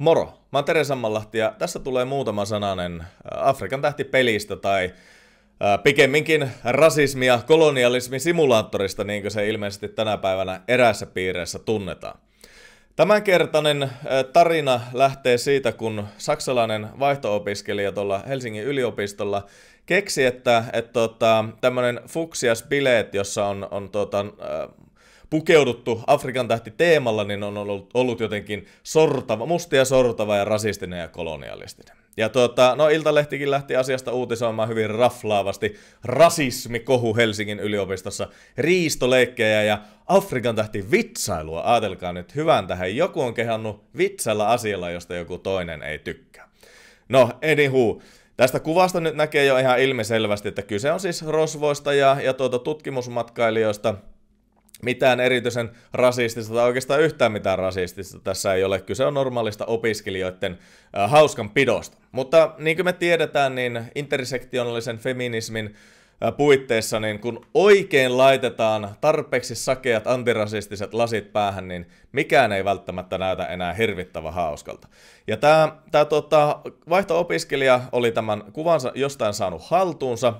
Moro! Mä oon Tere Sammanlahti ja tässä tulee muutama sananen äh, Afrikan tähti pelistä tai äh, pikemminkin rasismia, kolonialismi simulaattorista, niin kuin se ilmeisesti tänä päivänä eräässä piireessä tunnetaan. Tämänkertainen äh, tarina lähtee siitä, kun saksalainen vaihtoopiskelija tuolla Helsingin yliopistolla keksi, että, että tota, tämmöinen fuksias bileet, jossa on, on tuota, pukeuduttu Afrikan tähti teemalla, niin on ollut, ollut jotenkin sortava, mustia sortava ja rasistinen ja kolonialistinen. Ja tuota, no Iltalehtikin lähti asiasta uutisoimaan hyvin raflaavasti. Rasismi kohu Helsingin yliopistossa, riistoleikkejä ja Afrikan tähti vitsailua. Aatelkaa nyt hyvän tähän, joku on kehannut vitsalla asialla, josta joku toinen ei tykkää. No, anywho. Tästä kuvasta nyt näkee jo ihan ilmiselvästi, että kyse on siis rosvoista ja, ja tuota tutkimusmatkailijoista – mitään erityisen rasistista tai oikeastaan yhtään mitään rasistista tässä ei ole. Kyse on normaalista opiskelijoiden äh, hauskan pidosta. Mutta niin kuin me tiedetään, niin intersektionaalisen feminismin äh, puitteissa, niin kun oikein laitetaan tarpeeksi sakeat antirasistiset lasit päähän, niin mikään ei välttämättä näytä enää hirvittävän hauskalta. Ja tämä tää, tota, vaihto-opiskelija oli tämän kuvansa jostain saanut haltuunsa,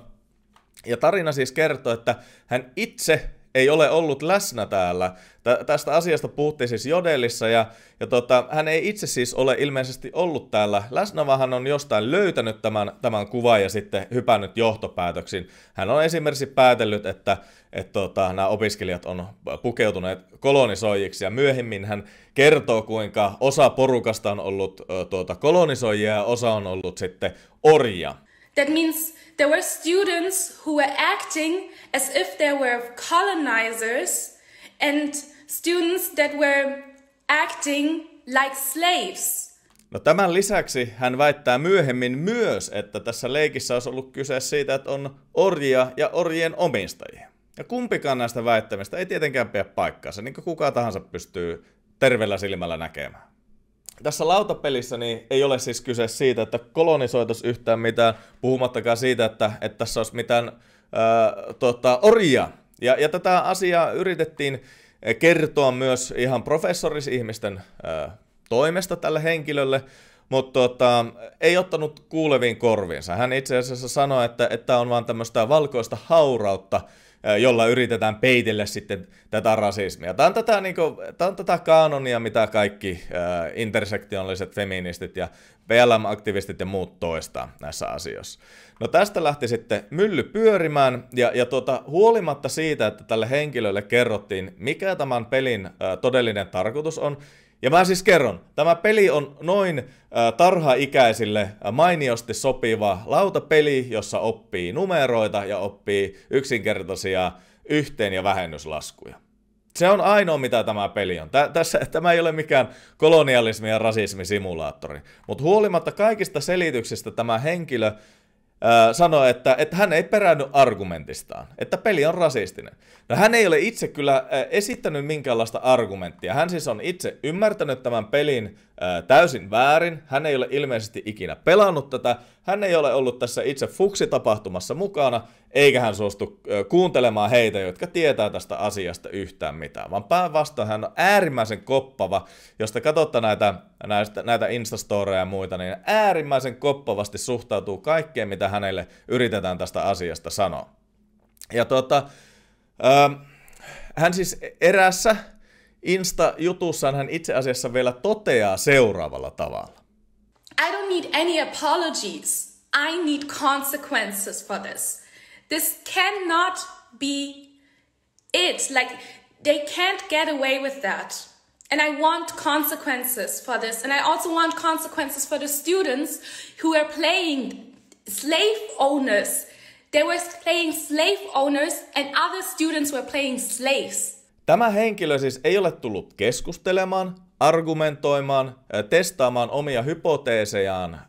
ja tarina siis kertoo, että hän itse ei ole ollut läsnä täällä. Tä- tästä asiasta puhuttiin siis Jodelissa ja, ja tota, hän ei itse siis ole ilmeisesti ollut täällä läsnä, vaan hän on jostain löytänyt tämän, tämän kuvan ja sitten hypännyt johtopäätöksiin. Hän on esimerkiksi päätellyt, että et tota, nämä opiskelijat on pukeutuneet kolonisoijiksi ja myöhemmin hän kertoo, kuinka osa porukasta on ollut ö, tuota, kolonisoijia ja osa on ollut sitten orja. That means there were students who were acting as if they were colonizers and students that were acting like slaves. No tämän lisäksi hän väittää myöhemmin myös, että tässä leikissä olisi ollut kyse siitä, että on orjia ja orjien omistajia. Ja kumpikaan näistä väittämistä ei tietenkään pidä paikkaansa, niin kuin kuka tahansa pystyy terveellä silmällä näkemään tässä lautapelissä niin ei ole siis kyse siitä, että kolonisoitaisiin yhtään mitään, puhumattakaan siitä, että, että tässä olisi mitään ää, tota, orjia. Ja, ja tätä asiaa yritettiin kertoa myös ihan professorisihmisten ää, toimesta tälle henkilölle, mutta tota, ei ottanut kuuleviin korviinsa. Hän itse asiassa sanoi, että tämä on vain tämmöistä valkoista haurautta, jolla yritetään peitellä sitten tätä rasismia. Tämä on tätä, niin kuin, tämä on tätä kaanonia, mitä kaikki äh, intersektionaaliset feministit ja PLM-aktivistit ja muut toistaa näissä asioissa. No tästä lähti sitten mylly pyörimään, ja, ja tuota, huolimatta siitä, että tälle henkilölle kerrottiin, mikä tämän pelin äh, todellinen tarkoitus on, ja mä siis kerron, tämä peli on noin äh, tarha-ikäisille äh, mainiosti sopiva lautapeli, jossa oppii numeroita ja oppii yksinkertaisia yhteen- ja vähennyslaskuja. Se on ainoa, mitä tämä peli on. tässä, tämä ei ole mikään kolonialismi- ja rasismisimulaattori. Mutta huolimatta kaikista selityksistä tämä henkilö sanoi, että, että hän ei peräänny argumentistaan, että peli on rasistinen. No hän ei ole itse kyllä esittänyt minkäänlaista argumenttia. Hän siis on itse ymmärtänyt tämän pelin ää, täysin väärin. Hän ei ole ilmeisesti ikinä pelannut tätä. Hän ei ole ollut tässä itse fuksitapahtumassa mukana, eikä hän suostu ää, kuuntelemaan heitä, jotka tietää tästä asiasta yhtään mitään. Vaan päinvastoin hän on äärimmäisen koppava. Jos te katsotte näitä, näistä, näitä Instastoreja ja muita, niin äärimmäisen koppavasti suhtautuu kaikkeen, mitä hänelle yritetään tästä asiasta sanoa. Ja tuota, ää, hän siis erässä Insta-jutussaan hän itse asiassa vielä toteaa seuraavalla tavalla. I don't need any apologies. I need consequences for this. This cannot be it. Like, they can't get away with that. And I want consequences for this. And I also want consequences for the students who are playing slave owners. They were playing slave owners, and other students were playing slaves. Tämä henkilö siis ei ole tullut keskustelemaan, argumentoimaan, testaamaan omia hypoteesejaan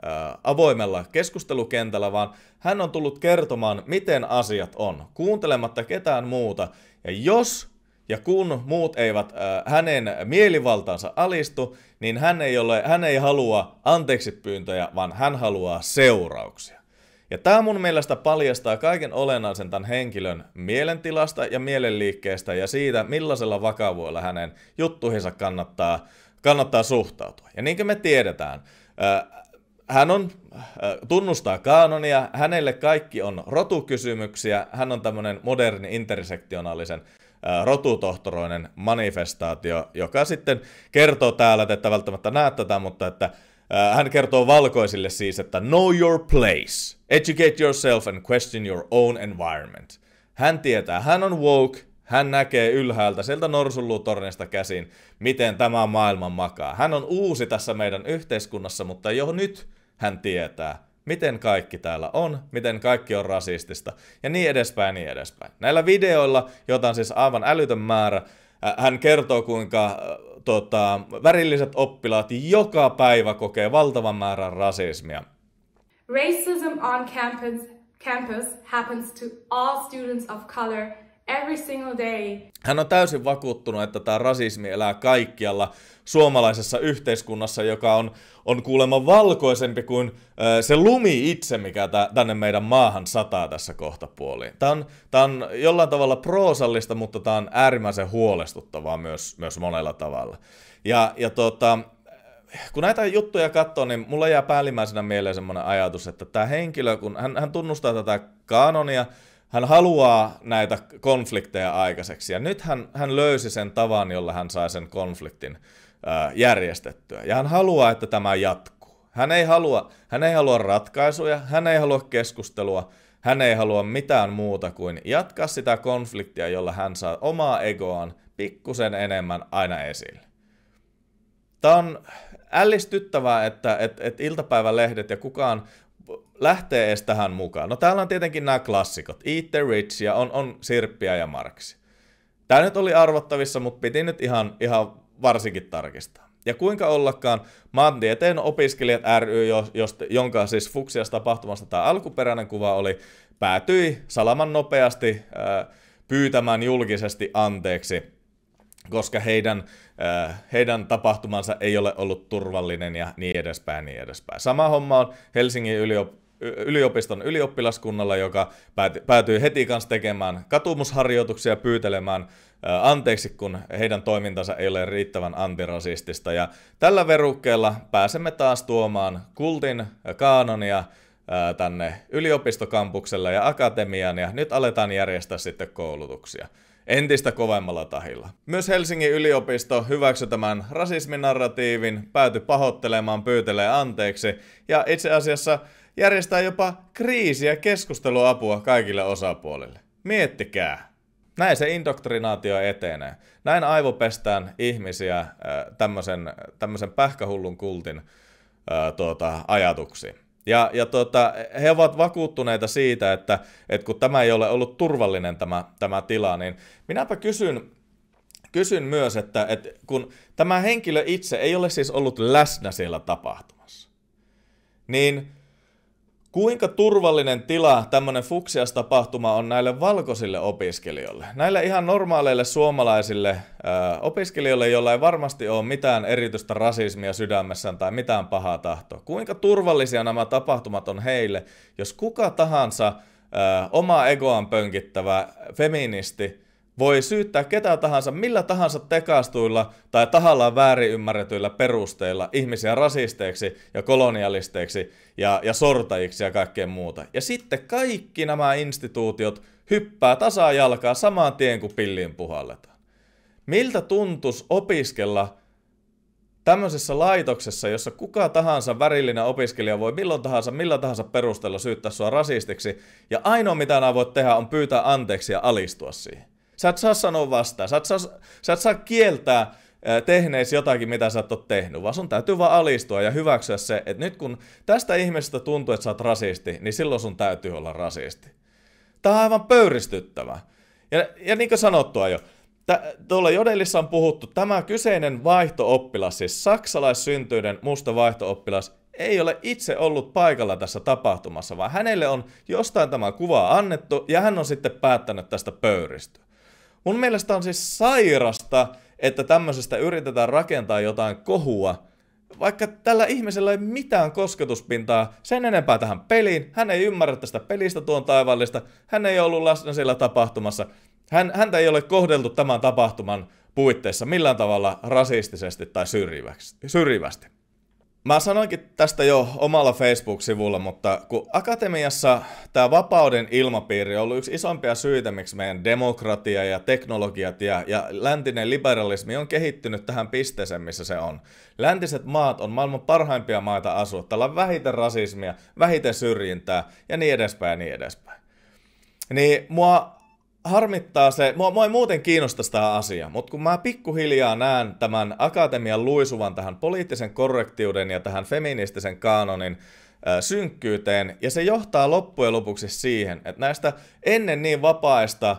avoimella keskustelukentällä, vaan hän on tullut kertomaan, miten asiat on, kuuntelematta ketään muuta. Ja jos ja kun muut eivät hänen mielivaltaansa alistu, niin hän ei, ole, hän ei halua anteeksi pyyntöjä, vaan hän haluaa seurauksia. Ja tämä mun mielestä paljastaa kaiken olennaisen tämän henkilön mielentilasta ja mielenliikkeestä ja siitä, millaisella vakavuudella hänen juttuihinsa kannattaa, kannattaa suhtautua. Ja niin kuin me tiedetään, äh, hän on, äh, tunnustaa kaanonia, hänelle kaikki on rotukysymyksiä, hän on tämmöinen moderni intersektionaalisen äh, rotutohtoroinen manifestaatio, joka sitten kertoo täällä, että välttämättä näet tätä, mutta että Äh, hän kertoo valkoisille siis, että know your place, educate yourself and question your own environment. Hän tietää, hän on woke, hän näkee ylhäältä sieltä norsulluutornista käsin, miten tämä maailma makaa. Hän on uusi tässä meidän yhteiskunnassa, mutta jo nyt hän tietää, miten kaikki täällä on, miten kaikki on rasistista ja niin edespäin, niin edespäin. Näillä videoilla, joita on siis aivan älytön määrä, hän kertoo, kuinka tota, värilliset oppilaat joka päivä kokee valtavan määrän rasismia. Racism on campus, campus happens to all students of color every single day. Hän on täysin vakuuttunut, että tämä rasismi elää kaikkialla suomalaisessa yhteiskunnassa, joka on, on kuulemma valkoisempi kuin äh, se lumi itse, mikä tää, tänne meidän maahan sataa tässä kohta puoliin. Tämä on, tämä on jollain tavalla proosallista, mutta tämä on äärimmäisen huolestuttavaa myös, myös monella tavalla. Ja, ja tota, kun näitä juttuja katsoo, niin mulla jää päällimmäisenä mieleen semmoinen ajatus, että tämä henkilö, kun hän, hän tunnustaa tätä kanonia, hän haluaa näitä konflikteja aikaiseksi. Ja nyt hän, hän löysi sen tavan, jolla hän sai sen konfliktin äh, järjestettyä. Ja hän haluaa, että tämä jatkuu. Hän ei, halua, hän ei halua ratkaisuja, hän ei halua keskustelua, hän ei halua mitään muuta kuin jatkaa sitä konfliktia, jolla hän saa omaa egoaan pikkusen enemmän aina esille. Tämä on ällistyttävää, että että että iltapäivälehdet ja kukaan lähtee edes tähän mukaan. No täällä on tietenkin nämä klassikot. Eat the Rich ja on, on Sirppiä ja Marksi. Tämä nyt oli arvottavissa, mutta piti nyt ihan, ihan varsinkin tarkistaa. Ja kuinka ollakaan, maantieteen opiskelijat ry, josta jonka siis Fuksias tapahtumasta tämä alkuperäinen kuva oli, päätyi salaman nopeasti äh, pyytämään julkisesti anteeksi, koska heidän heidän tapahtumansa ei ole ollut turvallinen ja niin edespäin, niin edespäin. Sama homma on Helsingin yliop- yliopiston ylioppilaskunnalla, joka päätyy heti kanssa tekemään katumusharjoituksia pyytelemään anteeksi, kun heidän toimintansa ei ole riittävän antirasistista. Ja tällä verukkeella pääsemme taas tuomaan kultin, kaanonia tänne yliopistokampukselle ja akatemiaan, ja nyt aletaan järjestää sitten koulutuksia entistä kovemmalla tahilla. Myös Helsingin yliopisto hyväksyi tämän rasisminarratiivin, pääty pahoittelemaan, pyytelee anteeksi ja itse asiassa järjestää jopa kriisi- ja keskusteluapua kaikille osapuolille. Miettikää. Näin se indoktrinaatio etenee. Näin aivopestään ihmisiä äh, tämmöisen, tämmöisen pähkähullun kultin ää, äh, tuota, ajatuksiin. Ja, ja tuota, he ovat vakuuttuneita siitä, että, että kun tämä ei ole ollut turvallinen tämä, tämä tila, niin minäpä kysyn, kysyn myös, että, että kun tämä henkilö itse ei ole siis ollut läsnä siellä tapahtumassa, niin Kuinka turvallinen tila tämmöinen fuksias tapahtuma on näille valkoisille opiskelijoille? Näille ihan normaaleille suomalaisille ö, äh, opiskelijoille, joilla ei varmasti ole mitään erityistä rasismia sydämessään tai mitään pahaa tahtoa. Kuinka turvallisia nämä tapahtumat on heille, jos kuka tahansa ö, äh, omaa egoaan pönkittävä feministi voi syyttää ketä tahansa millä tahansa tekastuilla tai tahallaan väärin ymmärretyillä perusteilla ihmisiä rasisteiksi ja kolonialisteiksi ja, ja sortajiksi ja kaikkeen muuta. Ja sitten kaikki nämä instituutiot hyppää tasajalkaa samaan tien kuin pilliin puhalletaan. Miltä tuntus opiskella tämmöisessä laitoksessa, jossa kuka tahansa värillinen opiskelija voi milloin tahansa, millä tahansa perusteella syyttää sua rasistiksi, ja ainoa mitä nämä voit tehdä on pyytää anteeksi ja alistua siihen. Sä et saa sanoa vastaan, sä et saa, sä et saa kieltää tehneis jotakin, mitä sä et ole tehnyt, vaan sun täytyy vaan alistua ja hyväksyä se, että nyt kun tästä ihmisestä tuntuu, että sä oot rasisti, niin silloin sun täytyy olla rasisti. Tää on aivan pöyristyttävä. Ja, ja niin kuin sanottua jo, Tä, tuolla Jodelissa on puhuttu, tämä kyseinen vaihtooppilas, siis saksalaissyntyinen musta vaihtooppilas, ei ole itse ollut paikalla tässä tapahtumassa, vaan hänelle on jostain tämä kuva annettu ja hän on sitten päättänyt tästä pöyristyä. Mun mielestä on siis sairasta, että tämmöisestä yritetään rakentaa jotain kohua, vaikka tällä ihmisellä ei mitään kosketuspintaa sen enempää tähän peliin. Hän ei ymmärrä tästä pelistä tuon taivallista. Hän ei ollut läsnä siellä tapahtumassa. Hän, häntä ei ole kohdeltu tämän tapahtuman puitteissa millään tavalla rasistisesti tai syrjivästi. syrjivästi. Mä sanoinkin tästä jo omalla Facebook-sivulla, mutta kun Akatemiassa tämä vapauden ilmapiiri on ollut yksi isompia syitä, miksi meidän demokratia ja teknologiat ja, ja läntinen liberalismi on kehittynyt tähän pisteeseen, missä se on. Läntiset maat on maailman parhaimpia maita asua. Täällä on vähiten rasismia, vähiten syrjintää ja niin edespäin ja niin edespäin. Niin mua harmittaa se, mua, mua ei muuten kiinnosta sitä asiaa, mutta kun mä pikkuhiljaa näen tämän akatemian luisuvan tähän poliittisen korrektiuden ja tähän feministisen kaanonin äh, synkkyyteen, ja se johtaa loppujen lopuksi siihen, että näistä ennen niin vapaista äh,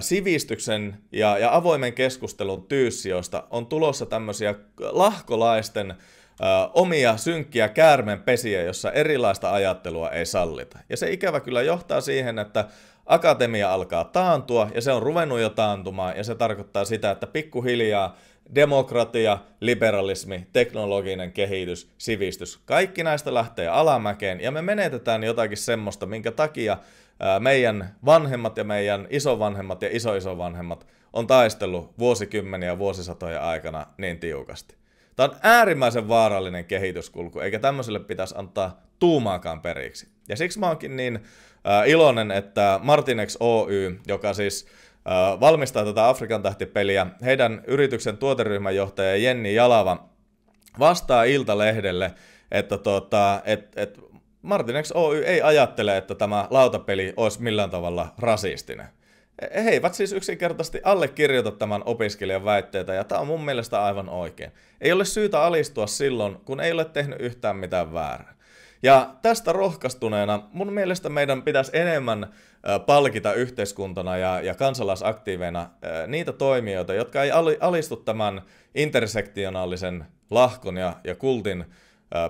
sivistyksen ja, ja avoimen keskustelun tyyssijoista on tulossa tämmöisiä lahkolaisten omia synkkiä käärmenpesiä, jossa erilaista ajattelua ei sallita. Ja se ikävä kyllä johtaa siihen, että akatemia alkaa taantua ja se on ruvennut jo taantumaan ja se tarkoittaa sitä, että pikkuhiljaa demokratia, liberalismi, teknologinen kehitys, sivistys, kaikki näistä lähtee alamäkeen ja me menetetään jotakin semmoista, minkä takia meidän vanhemmat ja meidän isovanhemmat ja isoisovanhemmat on taistellut vuosikymmeniä ja vuosisatoja aikana niin tiukasti. Tämä on äärimmäisen vaarallinen kehityskulku, eikä tämmöiselle pitäisi antaa tuumaakaan periksi. Ja siksi mä oonkin niin äh, iloinen, että Martinex Oy, joka siis äh, valmistaa tätä Afrikan tähtipeliä, heidän yrityksen tuoteryhmäjohtaja Jenni Jalava vastaa Iltalehdelle, että tota, et, et Martinex Oy ei ajattele, että tämä lautapeli olisi millään tavalla rasistinen. He eivät siis yksinkertaisesti allekirjoita tämän opiskelijan väitteitä ja tämä on mun mielestä aivan oikein. Ei ole syytä alistua silloin, kun ei ole tehnyt yhtään mitään väärää. Ja tästä rohkaistuneena mun mielestä meidän pitäisi enemmän palkita yhteiskuntana ja, ja kansalaisaktiiveina niitä toimijoita, jotka ei alistu tämän intersektionaalisen lahkon ja, ja kultin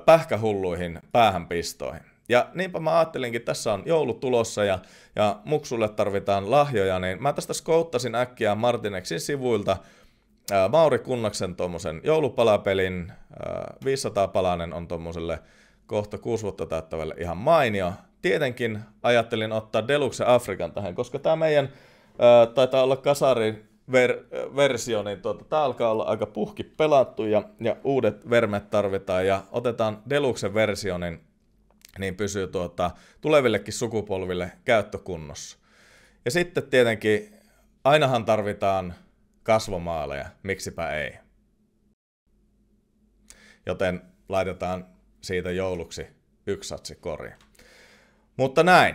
pähkähulluihin päähänpistoihin. Ja niinpä mä ajattelinkin, tässä on joulu tulossa ja, ja muksulle tarvitaan lahjoja, niin mä tästä skouttasin äkkiä Martineksin sivuilta ää, Mauri Kunnaksen tuommoisen joulupalapelin, ää, 500 palanen on tuommoiselle kohta kuusi vuotta täyttävälle ihan mainio. Tietenkin ajattelin ottaa Deluxe Afrikan tähän, koska tämä meidän ää, taitaa olla kasari ver- versio, niin tuota, tämä alkaa olla aika puhki pelattu ja, ja uudet vermet tarvitaan ja otetaan Deluxe versio, niin niin pysyy tuota, tulevillekin sukupolville käyttökunnossa. Ja sitten tietenkin ainahan tarvitaan kasvomaaleja, miksipä ei. Joten laitetaan siitä jouluksi yksi satsi kori. Mutta näin.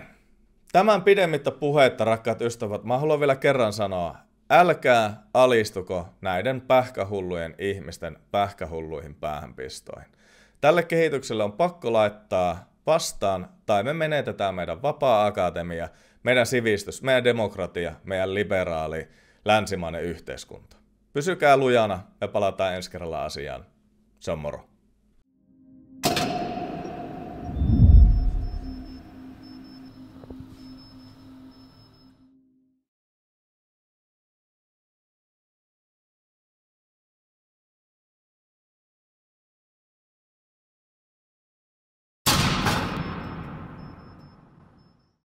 Tämän pidemmittä puheita, rakkaat ystävät, mä haluan vielä kerran sanoa, älkää alistuko näiden pähkähullujen ihmisten pähkähulluihin päähänpistoihin. Tälle kehitykselle on pakko laittaa vastaan, tai me menetetään meidän vapaa-akatemia, meidän sivistys, meidän demokratia, meidän liberaali, länsimainen yhteiskunta. Pysykää lujana ja palataan ensi kerralla asiaan. Se on moro.